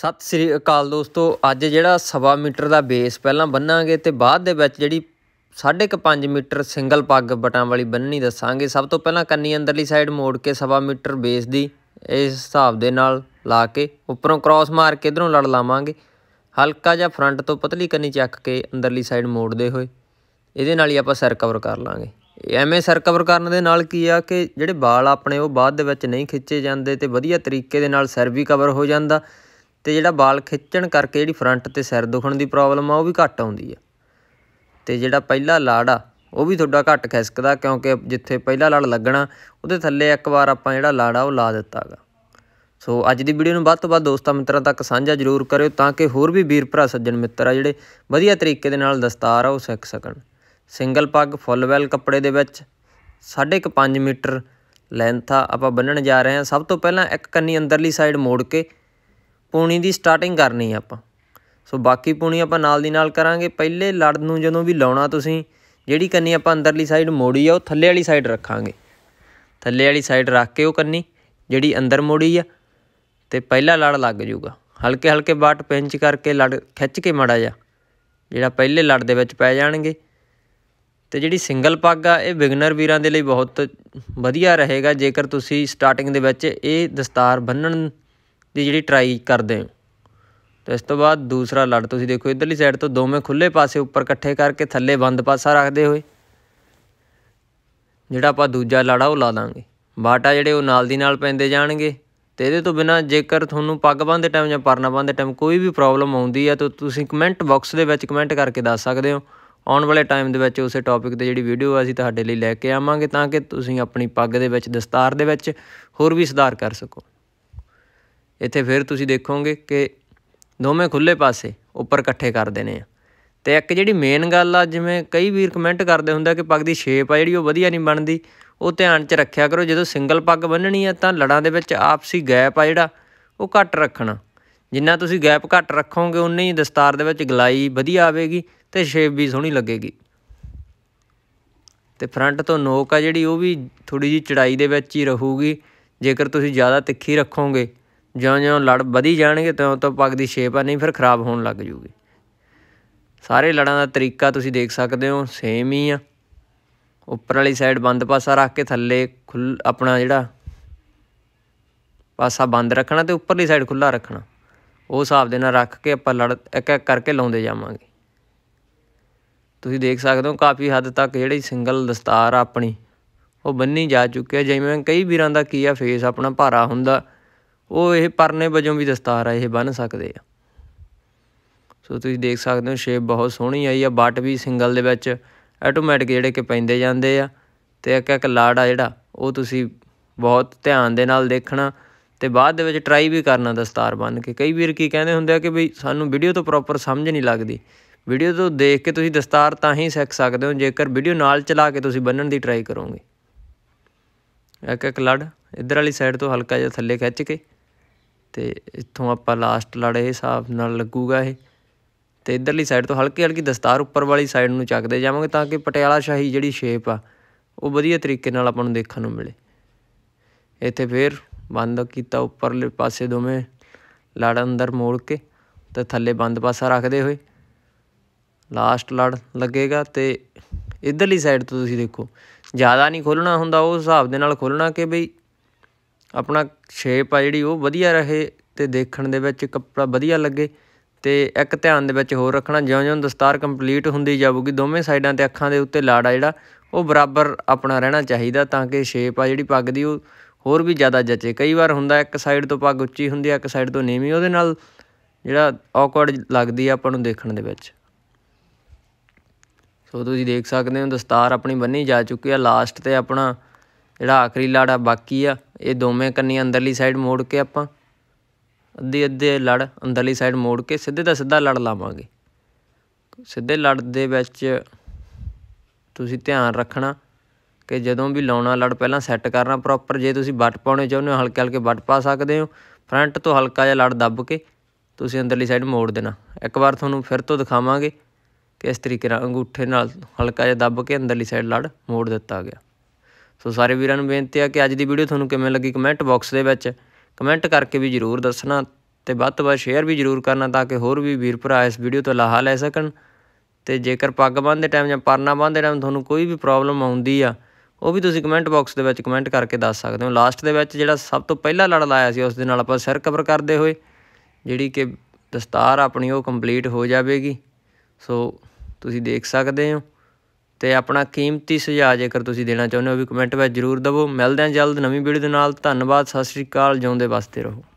ਸਤਿ ਸ੍ਰੀ ਅਕਾਲ ਦੋਸਤੋ ਅੱਜ ਜਿਹੜਾ ਸਵਾ ਮੀਟਰ ਦਾ ਬੇਸ ਪਹਿਲਾਂ ਬੰਨਾਂਗੇ ਤੇ ਬਾਅਦ ਦੇ ਵਿੱਚ ਜਿਹੜੀ 1.5 ਮੀਟਰ ਸਿੰਗਲ ਪੱਗ ਬਟਾਂ ਵਾਲੀ ਬੰਨਣੀ ਦੱਸਾਂਗੇ ਸਭ ਤੋਂ ਪਹਿਲਾਂ ਕੰਨੀ ਅੰਦਰਲੀ ਸਾਈਡ ਮੋੜ ਕੇ ਸਵਾ ਮੀਟਰ ਬੇਸ ਦੀ ਇਸ ਹਿਸਾਬ ਦੇ ਨਾਲ ਲਾ ਕੇ ਉੱਪਰੋਂ ਕ੍ਰਾਸ ਮਾਰ ਕੇ ਇਧਰੋਂ ਲੜ ਲਾਵਾਂਗੇ ਹਲਕਾ ਜਿਹਾ ਫਰੰਟ ਤੋਂ ਪਤਲੀ ਕੰਨੀ ਚੱਕ ਕੇ ਅੰਦਰਲੀ ਸਾਈਡ ਮੋੜਦੇ ਹੋਏ ਇਹਦੇ ਨਾਲ ਹੀ ਆਪਾਂ ਸਰ ਕਵਰ ਕਰ ਲਾਂਗੇ ਐਵੇਂ ਸਰ ਕਵਰ ਕਰਨ ਦੇ ਨਾਲ ਕੀ ਆ ਕਿ ਜਿਹੜੇ ਵਾਲ ਆਪਣੇ ਉਹ ਬਾਅਦ ਦੇ ਵਿੱਚ ਨਹੀਂ ਖਿੱਚੇ ਜਾਂਦੇ ਤੇ ਵਧੀਆ ਤਰੀਕੇ ਦੇ ਨਾਲ ਸਰ ਵੀ ਕਵਰ ਹੋ ਜਾਂਦਾ ਤੇ ਜਿਹੜਾ ਵਾਲ ਖਿੱਚਣ ਕਰਕੇ ਜਿਹੜੀ ਫਰੰਟ ਤੇ ਸਿਰ ਦੁਖਣ ਦੀ ਪ੍ਰੋਬਲਮ ਆ ਉਹ ਵੀ ਘੱਟ ਆਉਂਦੀ ਆ ਤੇ ਜਿਹੜਾ ਪਹਿਲਾ ਲਾੜ ਆ ਉਹ ਵੀ ਤੁਹਾਡਾ ਘੱਟ ਖਿਸਕਦਾ ਕਿਉਂਕਿ ਜਿੱਥੇ ਪਹਿਲਾ ਲਾੜ ਲੱਗਣਾ ਉਹਦੇ ਥੱਲੇ ਇੱਕ ਵਾਰ ਆਪਾਂ ਜਿਹੜਾ ਲਾੜਾ ਉਹ ਲਾ ਦਿੱਤਾਗਾ ਸੋ ਅੱਜ ਦੀ ਵੀਡੀਓ ਨੂੰ ਵੱਧ ਤੋਂ ਵੱਧ ਦੋਸਤਾਂ ਮਿੱਤਰਾਂ ਤੱਕ ਸਾਂਝਾ ਜ਼ਰੂਰ ਕਰਿਓ ਤਾਂ ਕਿ ਹੋਰ ਵੀ ਵੀਰ ਭਰਾ ਸੱਜਣ ਮਿੱਤਰ ਆ ਜਿਹੜੇ ਵਧੀਆ ਤਰੀਕੇ ਦੇ ਨਾਲ ਦਸਤਾਰ ਆ ਉਹ ਸਿੱਖ ਸਕਣ ਸਿੰਗਲ ਪੱਗ ਫੁੱਲ ਵੈਲ ਕੱਪੜੇ ਦੇ ਵਿੱਚ 1.5 ਮੀਟਰ ਲੈਂਥ ਆ ਆਪਾਂ ਬੰਨਣ ਜਾ ਰਹੇ ਹਾਂ ਸਭ ਤੋਂ ਪਹਿਲਾਂ ਇੱਕ ਕੰਨੀ ਅੰਦਰਲੀ ਸਾਈਡ ਮੋੜ ਕੇ ਪੂਣੀ ਦੀ ਸਟਾਰਟਿੰਗ ਕਰਨੀ ਆਪਾਂ ਸੋ ਬਾਕੀ ਪੂਣੀ ਆਪਾਂ ਨਾਲ ਦੀ ਨਾਲ ਕਰਾਂਗੇ ਪਹਿਲੇ ਲੜ ਨੂੰ ਜਦੋਂ ਵੀ ਲਾਉਣਾ ਤੁਸੀਂ ਜਿਹੜੀ ਕੰਨੀ ਆਪਾਂ ਅੰਦਰਲੀ ਸਾਈਡ ਮੋੜੀ ਆ ਉਹ ਥੱਲੇ ਵਾਲੀ ਸਾਈਡ ਰੱਖਾਂਗੇ ਥੱਲੇ ਵਾਲੀ ਸਾਈਡ ਰੱਖ ਕੇ ਉਹ ਕੰਨੀ ਜਿਹੜੀ ਅੰਦਰ ਮੋੜੀ ਆ ਤੇ ਪਹਿਲਾ ਲੜ ਲੱਗ ਜਾਊਗਾ ਹਲਕੇ ਹਲਕੇ ਬਾਟ ਪਿੰਚ ਕਰਕੇ ਲੜ ਖਿੱਚ ਕੇ ਮੜਾ ਜਾ ਜਿਹੜਾ ਪਹਿਲੇ ਲੜ ਦੇ ਵਿੱਚ ਪੈ ਜਾਣਗੇ ਤੇ ਜਿਹੜੀ ਸਿੰਗਲ ਪੱਗ ਆ ਇਹ ਬਿਗਨਰ ਵੀਰਾਂ ਦੇ ਲਈ ਬਹੁਤ ਵਧੀਆ ਰਹੇਗਾ ਜੇਕਰ ਤੁਸੀਂ ਸਟਾਰਟਿੰਗ ਦੇ ਵਿੱਚ ਇਹ ਦਸਤਾਰ ਬੰਨਣ ਦੀ ਜਿਹੜੀ ਟਰਾਈ ਕਰਦੇ ਹੋ ਤੇ ਇਸ ਤੋਂ ਬਾਅਦ ਦੂਸਰਾ ਲੜ ਤੁਸੀਂ ਦੇਖੋ ਇਧਰਲੀ ਸਾਈਡ ਤੋਂ ਦੋਵੇਂ ਖੁੱਲੇ ਪਾਸੇ ਉੱਪਰ ਇਕੱਠੇ ਕਰਕੇ ਥੱਲੇ ਬੰਦ ਪਾਸਾ ਰੱਖਦੇ ਹੋਏ ਜਿਹੜਾ ਆਪਾਂ ਦੂਜਾ ਲੜਾ ਉਹ ਲਾ ਦਾਂਗੇ ਬਾਟਾ ਜਿਹੜੇ ਉਹ ਨਾਲ ਦੀ ਨਾਲ ਪੈਂਦੇ ਜਾਣਗੇ ਤੇ ਇਹਦੇ ਤੋਂ ਬਿਨਾ ਜੇਕਰ ਤੁਹਾਨੂੰ ਪੱਗ ਬੰਨਦੇ ਟਾਈਮ ਜਾਂ ਪਰਨਾ ਬੰਨਦੇ ਟਾਈਮ ਕੋਈ ਵੀ ਪ੍ਰੋਬਲਮ ਆਉਂਦੀ ਹੈ ਤਾਂ ਤੁਸੀਂ ਕਮੈਂਟ ਬਾਕਸ ਦੇ ਵਿੱਚ ਕਮੈਂਟ ਕਰਕੇ ਦੱਸ ਸਕਦੇ ਹੋ ਆਉਣ ਵਾਲੇ ਟਾਈਮ ਦੇ ਵਿੱਚ ਉਸੇ ਟੌਪਿਕ ਤੇ ਜਿਹੜੀ ਵੀਡੀਓ ਅਸੀਂ ਤੁਹਾਡੇ ਲਈ ਲੈ ਕੇ ਆਵਾਂਗੇ ਤਾਂ ਕਿ ਤੁਸੀਂ ਆਪਣੀ ਪੱਗ ਦੇ ਵਿੱਚ ਦਸਤਾਰ ਦੇ ਵਿੱਚ ਹੋਰ ਵੀ ਸੁਧਾਰ ਕਰ ਸਕੋ ਇੱਥੇ ਫਿਰ ਤੁਸੀਂ ਦੇਖੋਗੇ ਕਿ ਦੋਵੇਂ ਖੁੱਲੇ ਪਾਸੇ ਉੱਪਰ ਇਕੱਠੇ ਕਰਦੇ ਨੇ ਤੇ ਇੱਕ ਜਿਹੜੀ ਮੇਨ ਗੱਲ ਆ ਜਿਵੇਂ ਕਈ ਵੀਰ ਕਮੈਂਟ ਕਰਦੇ ਹੁੰਦਾ ਕਿ ਪੱਗ ਦੀ ਸ਼ੇਪ ਆ ਜਿਹੜੀ ਉਹ ਵਧੀਆ ਨਹੀਂ ਬਣਦੀ ਉਹ ਧਿਆਨ 'ਚ ਰੱਖਿਆ ਕਰੋ ਜਦੋਂ ਸਿੰਗਲ ਪੱਗ ਬੰਨਣੀ ਆ ਤਾਂ ਲੜਾਂ ਦੇ ਵਿੱਚ ਆਪਸੀ ਗੈਪ ਆ ਜਿਹੜਾ ਉਹ ਘੱਟ ਰੱਖਣਾ ਜਿੰਨਾ ਤੁਸੀਂ ਗੈਪ ਘੱਟ ਰੱਖੋਗੇ ਉਨੀ ਹੀ ਦਸਤਾਰ ਦੇ ਵਿੱਚ ਗਲਾਈ ਵਧੀਆ ਆਵੇਗੀ ਤੇ ਸ਼ੇਪ ਵੀ ਸੋਹਣੀ ਲੱਗੇਗੀ ਤੇ ਫਰੰਟ ਤੋਂ ਨੋਕ ਆ ਜਿਹੜੀ ਉਹ ਵੀ ਥੋੜੀ ਜੀ ਚੜਾਈ ਦੇ ਵਿੱਚ ਹੀ ਰਹੂਗੀ ਜੇਕਰ ਤੁਸੀਂ ਜ਼ਿਆਦਾ ਤਿੱਖੀ ਰੱਖੋਗੇ ਜਿਉਂ-ਜਿਉਂ ਲੜ ਵਧੀ ਜਾਣਗੇ ਤਿਉਂ-ਤਿਉਂ ਪੱਗ ਦੀ ਸ਼ੇਪ ਆ ਨਹੀਂ ਫਿਰ ਖਰਾਬ ਹੋਣ ਲੱਗ ਜੂਗੀ ਸਾਰੇ ਲੜਾਂ ਦਾ ਤਰੀਕਾ ਤੁਸੀਂ ਦੇਖ ਸਕਦੇ ਹੋ ਸੇਮ ਹੀ ਆ ਉੱਪਰ ਵਾਲੀ ਸਾਈਡ ਬੰਦ ਪਾਸਾ ਰੱਖ ਕੇ ਥੱਲੇ ਖੁੱਲ ਆਪਣਾ ਜਿਹੜਾ ਪਾਸਾ ਬੰਦ ਰੱਖਣਾ ਤੇ ਉੱਪਰਲੀ ਸਾਈਡ ਖੁੱਲਾ ਰੱਖਣਾ ਉਹ ਹਿਸਾਬ ਦੇ ਨਾਲ ਰੱਖ ਕੇ ਆਪਾਂ ਲੜ ਇੱਕ ਇੱਕ ਕਰਕੇ ਲਾਉਂਦੇ ਜਾਵਾਂਗੇ ਤੁਸੀਂ ਦੇਖ ਸਕਦੇ ਹੋ ਕਾਫੀ ਹੱਦ ਤੱਕ ਜਿਹੜੀ ਸਿੰਗਲ ਦਸਤਾਰ ਆ ਆਪਣੀ ਉਹ ਬੰਨੀ ਜਾ ਚੁੱਕੀ ਹੈ ਜਿਵੇਂ ਕਈ ਵੀਰਾਂ ਦਾ ਕੀ ਆ ਫੇਸ ਆਪਣਾ ਭਾਰਾ ਹੁੰਦਾ ਉਹ ਇਹ ਪਰਨੇ ਵਜੋਂ ਵੀ ਦਸਤਾਰ ਆ ਇਹ ਬਨ ਸਕਦੇ ਆ ਸੋ ਤੁਸੀਂ ਦੇਖ ਸਕਦੇ ਹੋ ਸ਼ੇਪ ਬਹੁਤ ਸੋਹਣੀ ਆਈ ਆ ਬਟ ਵੀ ਸਿੰਗਲ ਦੇ ਵਿੱਚ ਆਟੋਮੈਟਿਕ ਜਿਹੜੇ ਕਿ ਪੈਂਦੇ ਜਾਂਦੇ ਆ ਤੇ ਇੱਕ ਇੱਕ ਲਾੜ ਆ ਜਿਹੜਾ ਉਹ ਤੁਸੀਂ ਬਹੁਤ ਧਿਆਨ ਦੇ ਨਾਲ ਦੇਖਣਾ ਤੇ ਬਾਅਦ ਦੇ ਵਿੱਚ ਟਰਾਈ ਵੀ ਕਰਨਾ ਦਸਤਾਰ ਬਨ ਕੇ ਕਈ ਵੀਰ ਕੀ ਕਹਿੰਦੇ ਹੁੰਦੇ ਆ ਕਿ ਬਈ ਸਾਨੂੰ ਵੀਡੀਓ ਤੋਂ ਪ੍ਰੋਪਰ ਸਮਝ ਨਹੀਂ ਲੱਗਦੀ ਵੀਡੀਓ ਤੋਂ ਦੇਖ ਕੇ ਤੁਸੀਂ ਦਸਤਾਰ ਤਾਂ ਹੀ ਸਿੱਖ ਸਕਦੇ ਹੋ ਜੇਕਰ ਵੀਡੀਓ ਨਾਲ ਚਲਾ ਕੇ ਤੁਸੀਂ ਬੰਨਣ ਦੀ ਟਰਾਈ ਕਰੋਗੇ ਇੱਕ ਇੱਕ ਲੜ ਇਧਰ ਵਾਲੀ ਸਾਈਡ ਤੋਂ ਹਲਕਾ ਜਿਹਾ ਥੱਲੇ ਖਿੱਚ ਕੇ ਤੇ ਇੱਥੋਂ ਆਪਾਂ ਲਾਸਟ ਲੜੇ ਹਿਸਾਬ ਨਾਲ ਲੱਗੂਗਾ ਇਹ ਤੇ ਇਧਰਲੀ ਸਾਈਡ ਤੋਂ ਹਲਕੀ ਹਲਕੀ ਦਸਤਾਰ ਉੱਪਰ ਵਾਲੀ ਸਾਈਡ ਨੂੰ ਚੱਕਦੇ ਜਾਵਾਂਗੇ ਤਾਂ ਕਿ ਪਟਿਆਲਾ ਸ਼ਾਹੀ ਜਿਹੜੀ ਸ਼ੇਪ ਆ ਉਹ ਵਧੀਆ ਤਰੀਕੇ ਨਾਲ ਆਪਾਂ ਨੂੰ ਦੇਖਣ ਨੂੰ ਮਿਲੇ ਇੱਥੇ ਫੇਰ ਬੰਦ ਕੀਤਾ ਉੱਪਰਲੇ ਪਾਸੇ ਦੋਵੇਂ ਲੜ ਅੰਦਰ ਮੋੜ ਕੇ ਤੇ ਥੱਲੇ ਬੰਦ ਪਾਸਾ ਰੱਖਦੇ ਹੋਏ ਲਾਸਟ ਲੜ ਲੱਗੇਗਾ ਤੇ ਇਧਰਲੀ ਸਾਈਡ ਤੋਂ ਤੁਸੀਂ ਦੇਖੋ ਜ਼ਿਆਦਾ ਨਹੀਂ ਖੋਲਣਾ ਹੁੰਦਾ ਉਹ ਹਿਸਾਬ ਦੇ ਨਾਲ ਖੋਲਣਾ ਕਿ ਬਈ ਆਪਣਾ ਸ਼ੇਪ ਆ ਜਿਹੜੀ ਉਹ ਵਧੀਆ ਰਹੇ ਤੇ ਦੇਖਣ ਦੇ ਵਿੱਚ ਕੱਪੜਾ ਵਧੀਆ ਲੱਗੇ ਤੇ ਇੱਕ ਧਿਆਨ ਦੇ ਵਿੱਚ ਹੋਰ ਰੱਖਣਾ ਜਿਉਂ ਜਿਉਂ ਦਸਤਾਰ ਕੰਪਲੀਟ ਹੁੰਦੀ ਜਾਵੇਗੀ ਦੋਵੇਂ ਸਾਈਡਾਂ 'ਤੇ ਅੱਖਾਂ ਦੇ ਉੱਤੇ ਲਾੜਾ ਜਿਹੜਾ ਉਹ ਬਰਾਬਰ ਆਪਣਾ ਰਹਿਣਾ ਚਾਹੀਦਾ ਤਾਂ ਕਿ ਸ਼ੇਪ ਆ ਜਿਹੜੀ ਪੱਗ ਦੀ ਉਹ ਹੋਰ ਵੀ ਜ਼ਿਆਦਾ ਜੱਚੇ ਕਈ ਵਾਰ ਹੁੰਦਾ ਇੱਕ ਸਾਈਡ ਤੋਂ ਪੱਗ ਉੱਚੀ ਹੁੰਦੀ ਹੈ ਇੱਕ ਸਾਈਡ ਤੋਂ ਨੀਵੀਂ ਉਹਦੇ ਨਾਲ ਜਿਹੜਾ ਔਕਵਰਡ ਲੱਗਦੀ ਆ ਆਪਾਂ ਨੂੰ ਦੇਖਣ ਦੇ ਵਿੱਚ ਸੋ ਤੁਸੀਂ ਦੇਖ ਸਕਦੇ ਹੋ ਦਸਤਾਰ ਆਪਣੀ ਬੰਨੀ ਜਾ ਚੁੱਕੀ ਆ ਲਾਸਟ ਤੇ ਆਪਣਾ ਜਿਹੜਾ ਆਖਰੀ ਲੜ ਆ ਬਾਕੀ ਆ ਇਹ ਦੋਵੇਂ ਕੰਨੀ ਅੰਦਰਲੀ ਸਾਈਡ ਮੋੜ ਕੇ ਆਪਾਂ ਅੱਧੇ ਅੱਧੇ ਲੜ ਅੰਦਰਲੀ ਸਾਈਡ ਮੋੜ ਕੇ ਸਿੱਧੇ ਦਾ ਸਿੱਧਾ ਲੜ ਲਾਵਾਂਗੇ ਸਿੱਧੇ ਲੜ ਦੇ ਵਿੱਚ ਤੁਸੀਂ ਧਿਆਨ ਰੱਖਣਾ ਕਿ ਜਦੋਂ ਵੀ ਲਾਉਣਾ ਲੜ ਪਹਿਲਾਂ ਸੈੱਟ ਕਰਨਾ ਪ੍ਰੋਪਰ ਜੇ ਤੁਸੀਂ ਵੱਟ ਪਾਉਣੇ ਚਾਹੁੰਦੇ ਹੋ ਹਲਕੇ ਹਲਕੇ ਵੱਟ ਪਾ ਸਕਦੇ ਹੋ ਫਰੰਟ ਤੋਂ ਹਲਕਾ ਜਿਹਾ ਲੜ ਦੱਬ ਕੇ ਤੁਸੀਂ ਅੰਦਰਲੀ ਸਾਈਡ ਮੋੜ ਦੇਣਾ ਇੱਕ ਵਾਰ ਤੁਹਾਨੂੰ ਫਿਰ ਤੋਂ ਦਿਖਾਵਾਂਗੇ ਕਿ ਇਸ ਤਰੀਕੇ ਨਾਲ ਅੰਗੂਠੇ ਨਾਲ ਹਲਕਾ ਜਿਹਾ ਦੱਬ ਕੇ ਅੰਦਰਲੀ ਸਾਈਡ ਲੜ ਮੋੜ ਦਿੱਤਾ ਗਿਆ ਸੋ ਸਾਰੇ ਵੀਰਾਂ ਨੂੰ ਬੇਨਤੀ ਆ ਕਿ ਅੱਜ ਦੀ ਵੀਡੀਓ ਤੁਹਾਨੂੰ ਕਿਵੇਂ ਲੱਗੀ ਕਮੈਂਟ ਬਾਕਸ ਦੇ ਵਿੱਚ ਕਮੈਂਟ ਕਰਕੇ ਵੀ ਜ਼ਰੂਰ ਦੱਸਣਾ ਤੇ ਵੱਧ ਤੋਂ ਵੱਧ ਸ਼ੇਅਰ ਵੀ ਜ਼ਰੂਰ ਕਰਨਾ ਤਾਂ ਕਿ ਹੋਰ ਵੀ ਵੀਰ ਭਰਾ ਇਸ ਵੀਡੀਓ ਤੋਂ ਲਾਹਾ ਲੈ ਸਕਣ ਤੇ ਜੇਕਰ ਪੱਗ ਬੰਨ੍ਹਦੇ ਟਾਈਮ ਜਾਂ ਪਰਨਾ ਬੰਨ੍ਹਦੇ ਟਾਈਮ ਤੁਹਾਨੂੰ ਕੋਈ ਵੀ ਪ੍ਰੋਬਲਮ ਆਉਂਦੀ ਆ ਉਹ ਵੀ ਤੁਸੀਂ ਕਮੈਂਟ ਬਾਕਸ ਦੇ ਵਿੱਚ ਕਮੈਂਟ ਕਰਕੇ ਦੱਸ ਸਕਦੇ ਹੋ ਲਾਸਟ ਦੇ ਵਿੱਚ ਜਿਹੜਾ ਸਭ ਤੋਂ ਪਹਿਲਾ ਲੜ ਲਾਇਆ ਸੀ ਉਸ ਦੇ ਨਾਲ ਆਪਾਂ ਸਿਰ ਕਵਰ ਕਰਦੇ ਹੋਏ ਜਿਹੜੀ ਕਿ ਦਸਤਾਰ ਆਪਣੀ ਉਹ ਕੰਪਲੀਟ ਹੋ ਜਾਵੇਗੀ ਸੋ ਤੁਸੀਂ ਦੇਖ ਸਕਦੇ ਹੋ ਤੇ ਆਪਣਾ ਕੀਮਤੀ ਸੁਝਾਅ ਜੇਕਰ ਤੁਸੀਂ ਦੇਣਾ ਚਾਹੁੰਦੇ ਹੋ ਵੀ ਕਮੈਂਟ ਵਿੱਚ ਜ਼ਰੂਰ ਦਵੋ ਮਿਲਦੇ ਹਾਂ ਜਲਦ ਨਵੀਂ ਵੀਡੀਓ ਦੇ ਨਾਲ ਧੰਨਵਾਦ ਸਤਿ ਸ਼੍ਰੀ ਅਕਾਲ ਜਿਉਂਦੇ ਵਸਦੇ ਰਹੋ